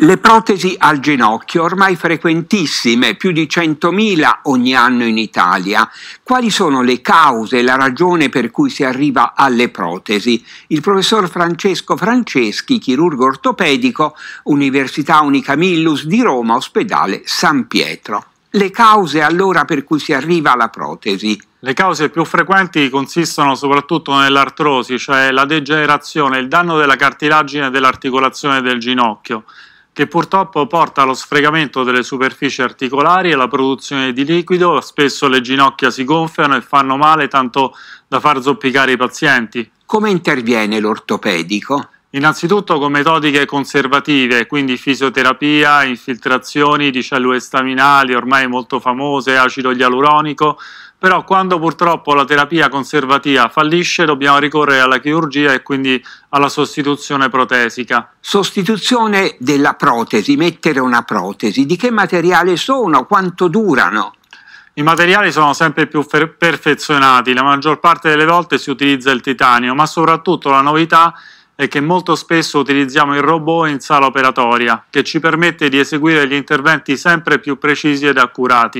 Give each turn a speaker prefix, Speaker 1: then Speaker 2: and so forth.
Speaker 1: Le protesi al ginocchio ormai frequentissime, più di 100.000 ogni anno in Italia. Quali sono le cause e la ragione per cui si arriva alle protesi? Il professor Francesco Franceschi, chirurgo ortopedico, Università Unicamillus di Roma, ospedale San Pietro. Le cause allora per cui si arriva alla protesi?
Speaker 2: Le cause più frequenti consistono soprattutto nell'artrosi, cioè la degenerazione, il danno della cartilagine dell'articolazione del ginocchio che purtroppo porta allo sfregamento delle superfici articolari e alla produzione di liquido, spesso le ginocchia si gonfiano e fanno male tanto da far zoppicare i pazienti. Come interviene l'ortopedico? Innanzitutto con metodiche conservative, quindi fisioterapia, infiltrazioni di cellule staminali ormai molto famose, acido ialuronico, però quando purtroppo la terapia conservativa fallisce dobbiamo ricorrere alla chirurgia e quindi alla sostituzione protesica.
Speaker 1: Sostituzione della protesi, mettere una protesi, di che materiale sono, quanto durano?
Speaker 2: I materiali sono sempre più perfezionati, la maggior parte delle volte si utilizza il titanio, ma soprattutto la novità è è che molto spesso utilizziamo il robot in sala operatoria, che ci permette di eseguire gli interventi sempre più precisi ed accurati.